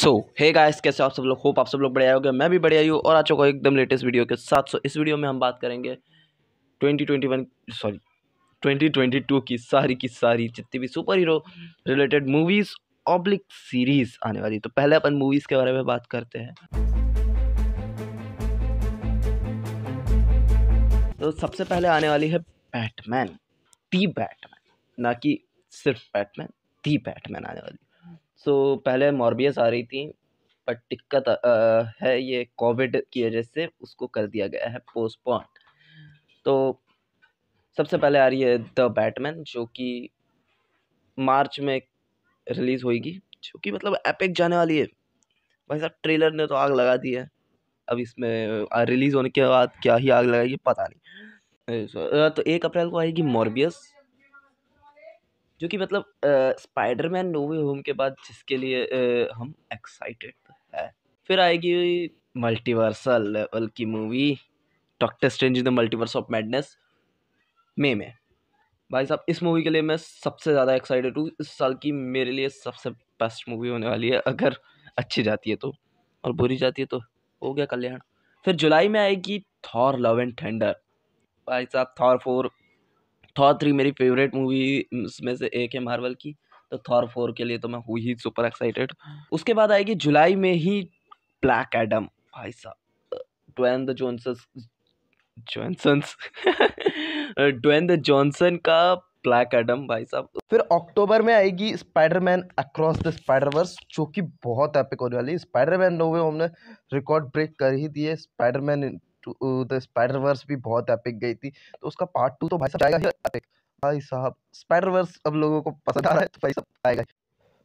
सो hey guys कैसे आप सब लोग होप आप सब लोग बढ़िया होगे मैं भी बढ़िया हूँ और आ चुका हूँ एकदम लेटेस्ट वीडियो के साथ सो so, इस वीडियो में हम बात करेंगे 2021 सॉरी 2022 की सारी की सारी जितनी भी super hero related movies oblique series आने वाली तो पहले अपन मूवीज़ के बारे में बात करते हैं तो सबसे पहले आने वाली है बैटमैन दी बैटमैन ना कि सिर्फ बैटमैन दी बैटमैन आने वाली सो पहले मॉर्बियस आ रही थी बट दिक्कत है ये कोविड की वजह से उसको कर दिया गया है पोस्टपोन तो सबसे पहले आ रही है द बैटमैन जो कि मार्च में रिलीज़ होएगी जो कि मतलब एपिक जाने वाली है भाई साहब ट्रेलर ने तो आग लगा दी है अब इसमें रिलीज़ होने के बाद क्या ही आग लगाएगी पता नहीं तो एक अप्रैल को आएगी मॉर्बियस जो कि मतलब स्पाइडरमैन नोवे होम के बाद जिसके लिए आ, हम एक्साइटेड है फिर आएगी मल्टीवर्सल लेवल की movie doctor strange in the multiverse of madness मे में भाई साहब इस मूवी के लिए मैं सबसे ज़्यादा एक्साइटेड हूँ इस साल की मेरे लिए सबसे बेस्ट मूवी होने वाली है अगर अच्छी जाती है तो और बुरी जाती है तो हो गया कल्याण फिर जुलाई में आएगी थॉर लव एंड थंडर भाई साहब थॉर फोर थॉर थ्री मेरी फेवरेट मूवी में से एक है मार्वल की तो थॉर फोर के लिए तो मैं हुई ही सुपर एक्साइटेड उसके बाद आएगी जुलाई में ही ब्लैक एडम भाई साहब द जॉनसस जॉनसन्स ट्वेन द जॉनसन का ब्लैक एडम भाई साहब फिर अक्टूबर में आएगी स्पाइडरमैन अक्रॉस द स्पाइडरवर्स जो कि बहुत एपिक होने वाली है स्पाइडरमैन नोवे हमने रिकॉर्ड ब्रेक कर ही दिए स्पाइडरमैन द स्पाइडर वर्स भी बहुत एपिक गई थी तो उसका पार्ट टू तो भाई साहब आएगा ही भाई साहब स्पाइडर वर्स अब लोगों को पसंद आ रहा है तो भाई साहब आएगा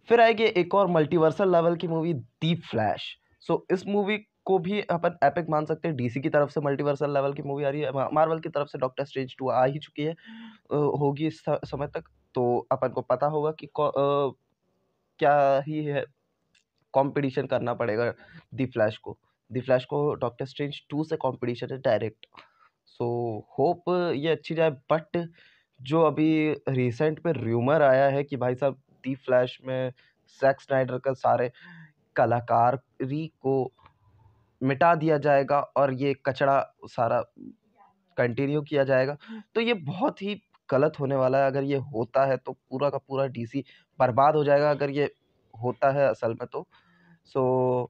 फिर आएगी एक और मल्टीवर्सल लेवल की मूवी दीप फ्लैश सो इस मूवी को भी अपन एपिक मान सकते हैं डीसी की तरफ से मल्टीवर्सल लेवल की मूवी आ रही है मार्वल की तरफ से डॉक्टर स्ट्रेंज टू आ ही चुकी है होगी इस समय तक तो अपन को पता होगा कि क्या ही है कंपटीशन करना पड़ेगा दी फ्लैश को दी फ्लैश को डॉक्टर स्ट्रेंज टू से कंपटीशन है डायरेक्ट सो होप ये अच्छी जाए बट जो अभी रिसेंट में र्यूमर आया है कि भाई साहब दी फ्लैश में सेक्स नाइडर का सारे कलाकारी को मिटा दिया जाएगा और ये कचड़ा सारा कंटिन्यू किया जाएगा तो ये बहुत ही गलत होने वाला है अगर ये होता है तो पूरा का पूरा डीसी बर्बाद हो जाएगा अगर ये होता है असल में तो सो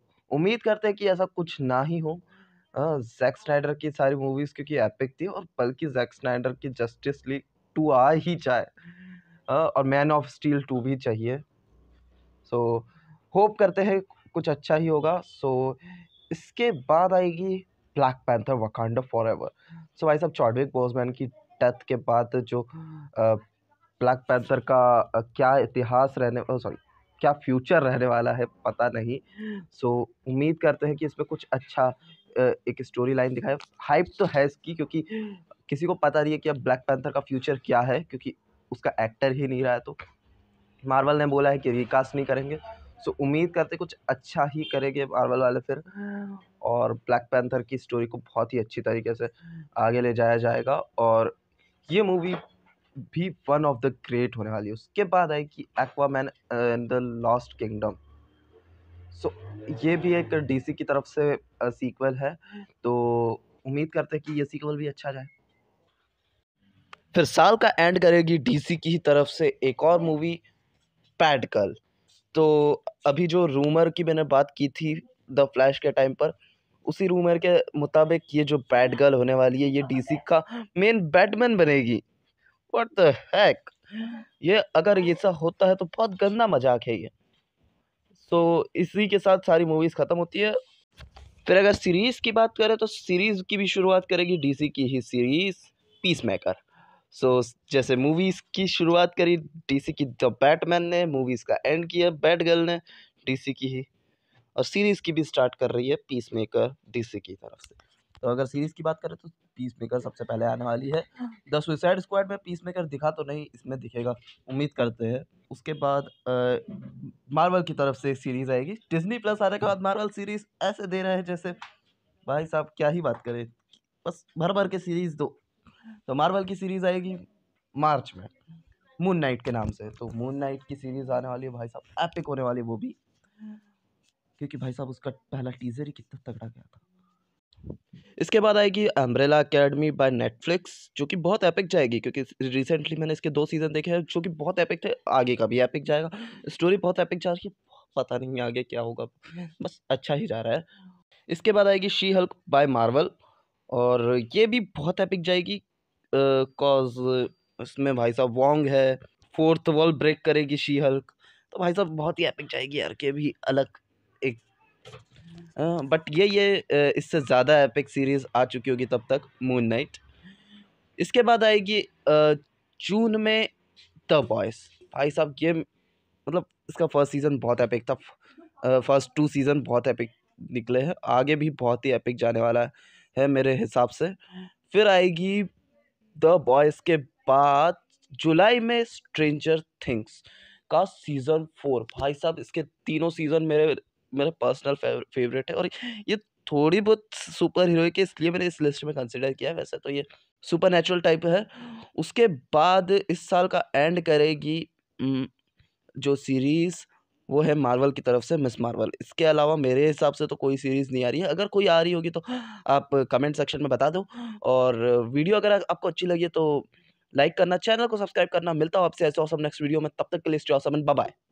so, उम्मीद करते हैं कि ऐसा कुछ ना ही हो जैक स्नाइडर की सारी मूवीज़ क्योंकि एपिक थी और बल्कि जैक स्नाइडर की जस्टिस लीग टू आ ही जाए और मैन ऑफ स्टील टू भी चाहिए सो होप करते हैं कुछ अच्छा ही होगा सो इसके बाद आएगी Black Panther Wakanda forever so भाई साहब चॉडविक बोजमैन की डेथ के बाद जो ब्लैक पैंथर का क्या इतिहास रहने सॉरी क्या फ्यूचर रहने वाला है पता नहीं सो उम्मीद करते हैं कि इसमें कुछ अच्छा एक स्टोरी लाइन दिखाए हाइप तो है इसकी क्योंकि किसी को पता नहीं है कि अब ब्लैक पैंथर का फ्यूचर क्या है क्योंकि उसका एक्टर ही नहीं रहा है तो मार्वल ने बोला है कि रिकास्ट नहीं करेंगे सो उम्मीद करते कुछ अच्छा ही करेंगे मार्वल वाले फिर और ब्लैक पैंथर की स्टोरी को बहुत ही अच्छी तरीके से आगे ले जाया जाएगा और ये मूवी भी वन ऑफ द ग्रेट होने वाली है उसके बाद आई कि Aquaman and the lost kingdom so ये भी एक डीसी की तरफ से सीक्वल है तो उम्मीद करते हैं कि ये सीक्वल भी अच्छा जाए फिर साल का एंड करेगी डीसी की तरफ से एक और मूवी कल तो अभी जो रूमर की मैंने बात की थी द फ्लैश के टाइम पर उसी रूमर के मुताबिक ये जो बैट गर्ल होने वाली है ये डीसी का मेन बैटमैन बनेगी व्हाट द हैक ये अगर ऐसा होता है तो बहुत गंदा मजाक है ये सो इसी के साथ सारी मूवीज़ ख़त्म होती है फिर अगर सीरीज़ की बात करें तो सीरीज़ की भी शुरुआत करेगी डीसी की ही series Peacemaker so so, जैसे मूवीज़ की शुरुआत करी डीसी की द तो बैटमैन ने मूवीज़ का एंड किया बैट गर्ल ने डीसी की ही और सीरीज़ की भी स्टार्ट कर रही है पीस मेकर डीसी की तरफ से तो अगर सीरीज़ की बात करें तो पीस मेकर सबसे पहले आने वाली है द सुसाइड स्क्वाड में पीस मेकर दिखा तो नहीं इसमें दिखेगा उम्मीद करते हैं उसके बाद मार्वल की तरफ से एक सीरीज़ आएगी डिजनी प्लस आने के बाद मार्वल सीरीज़ ऐसे दे रहे हैं जैसे भाई साहब क्या ही बात करें बस भर भर के सीरीज़ दो तो मार्वल की सीरीज़ आएगी मार्च में मून नाइट के नाम से तो मून नाइट की सीरीज़ आने वाली है भाई साहब एपिक होने वाली वो भी हाँ। क्योंकि भाई साहब उसका पहला टीज़र ही कितना तगड़ा गया था इसके बाद आएगी अम्ब्रेला अकेडमी बाय नेटफ्लिक्स जो कि बहुत एपिक जाएगी क्योंकि रिसेंटली मैंने इसके दो सीज़न देखे हैं जो कि बहुत एपिक थे आगे का भी एपिक जाएगा स्टोरी बहुत एपिक जा रही है पता नहीं आगे क्या होगा बस अच्छा ही जा रहा है इसके बाद आएगी शी हल्क बाय मार्वल और ये भी बहुत एपिक जाएगी कॉज इसमें भाई साहब वोंग है फोर्थ वॉल ब्रेक करेगी शी हल्क तो भाई साहब बहुत ही एपिक जाएगी यार के भी अलग बट ये ये इससे ज़्यादा एपिक सीरीज़ आ चुकी होगी तब तक मून नाइट इसके बाद आएगी जून में द बॉयस भाई साहब ये मतलब इसका फर्स्ट सीज़न बहुत एपिक था फर्स्ट टू सीज़न बहुत एपिक निकले हैं आगे भी बहुत ही एपिक जाने वाला है मेरे हिसाब से फिर आएगी द बॉयज़ के बाद जुलाई में स्ट्रेंजर थिंग्स का सीज़न फोर भाई साहब इसके तीनों सीज़न मेरे मेरा पर्सनल फेवरेट है और ये थोड़ी बहुत सुपर हीरो की इसलिए मैंने इस लिस्ट में कंसिडर किया वैसे तो ये सुपर नेचुरल टाइप है उसके बाद इस साल का एंड करेगी जो सीरीज़ वो है मार्वल की तरफ से मिस मार्वल इसके अलावा मेरे हिसाब से तो कोई सीरीज़ नहीं आ रही है अगर कोई आ रही होगी तो आप कमेंट सेक्शन में बता दो और वीडियो अगर आपको अच्छी लगी तो लाइक करना चैनल को सब्सक्राइब करना मिलता हूँ आपसे ऐसे ऑसम नेक्स्ट वीडियो में तब तक के लिए ऑसम एंड बाय